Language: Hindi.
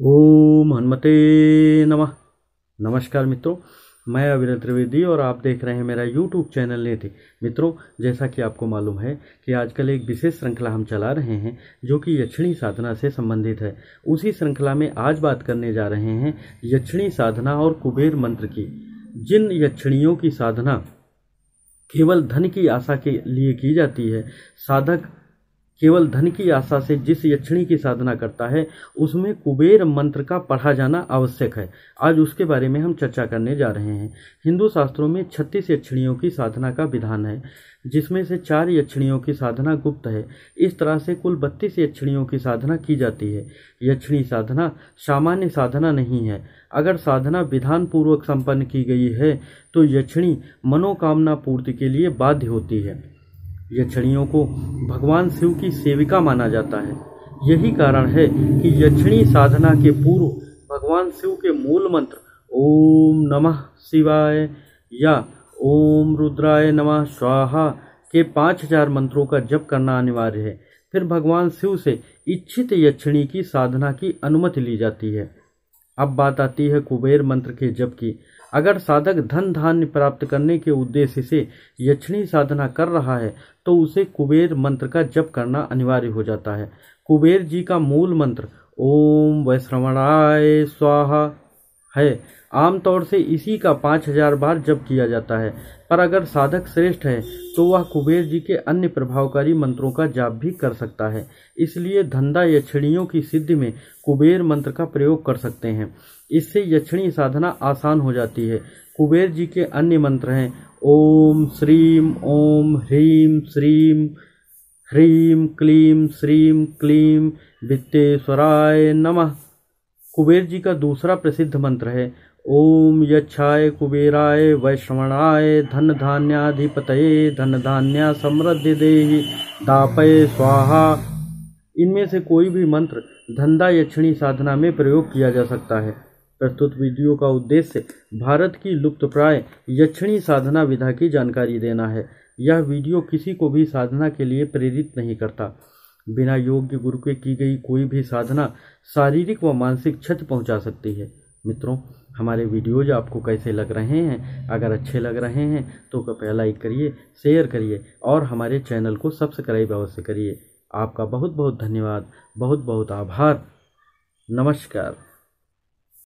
ओम हनुमते नमः नमस्कार मित्रों मैं अविनय त्रिवेदी और आप देख रहे हैं मेरा यूट्यूब चैनल नेति मित्रों जैसा कि आपको मालूम है कि आजकल एक विशेष श्रृंखला हम चला रहे हैं जो कि यक्षिणी साधना से संबंधित है उसी श्रृंखला में आज बात करने जा रहे हैं यक्षिणी साधना और कुबेर मंत्र की जिन यक्षिणियों की साधना केवल धन की आशा के लिए की जाती है साधक केवल धन की आशा से जिस यक्षिणी की साधना करता है उसमें कुबेर मंत्र का पढ़ा जाना आवश्यक है आज उसके बारे में हम चर्चा करने जा रहे हैं हिंदू शास्त्रों में छत्तीस यक्षिणियों की साधना का विधान है जिसमें से चार यक्षिणियों की साधना गुप्त है इस तरह से कुल बत्तीस यक्षिणियों की साधना की जाती है यक्षिणी साधना सामान्य साधना नहीं है अगर साधना विधान पूर्वक संपन्न की गई है तो यक्षिणी मनोकामना पूर्ति के लिए बाध्य होती है यक्षणियों को भगवान शिव की सेविका माना जाता है यही कारण है कि यक्षणी साधना के पूर्व भगवान शिव के मूल मंत्र ओम नमः शिवाय या ओम रुद्राय नमः स्वाहा के पाँच हजार मंत्रों का जप करना अनिवार्य है फिर भगवान शिव से इच्छित यक्षिणी की साधना की अनुमति ली जाती है अब बात आती है कुबेर मंत्र के जप की अगर साधक धन धान्य प्राप्त करने के उद्देश्य से यक्षणी साधना कर रहा है तो उसे कुबेर मंत्र का जप करना अनिवार्य हो जाता है कुबेर जी का मूल मंत्र ओम वैश्रवणाय स्वाहा है आमतौर से इसी का पाँच हजार बार जप किया जाता है पर अगर साधक श्रेष्ठ है तो वह कुबेर जी के अन्य प्रभावकारी मंत्रों का जाप भी कर सकता है इसलिए धंधा यक्षणियों की सिद्धि में कुबेर मंत्र का प्रयोग कर सकते हैं इससे यक्षणी साधना आसान हो जाती है कुबेर जी के अन्य मंत्र हैं ओम श्रीम ओम ह्रीम श्रीम ह्रीम क्लीम श्रीम क्लीम भित्ते स्वराय नमः कुबेर जी का दूसरा प्रसिद्ध मंत्र है ओम यक्षाय कुबेराय वैश्रवणाय धन धान्याधिपत धन धान्या समृद्धि देहि दापय स्वाहा इनमें से कोई भी मंत्र धंधा यक्षिणी साधना में प्रयोग किया जा सकता है प्रस्तुत वीडियो का उद्देश्य भारत की लुप्तप्राय यक्षिणी साधना विधा की जानकारी देना है यह वीडियो किसी को भी साधना के लिए प्रेरित नहीं करता बिना योग्य गुरु के की गई कोई भी साधना शारीरिक व मानसिक क्षति पहुंचा सकती है मित्रों हमारे वीडियोज आपको कैसे लग रहे हैं अगर अच्छे लग रहे हैं तो कृपया लाइक करिए शेयर करिए और हमारे चैनल को सब्सक्राइब अवश्य करिए आपका बहुत बहुत धन्यवाद बहुत बहुत आभार नमस्कार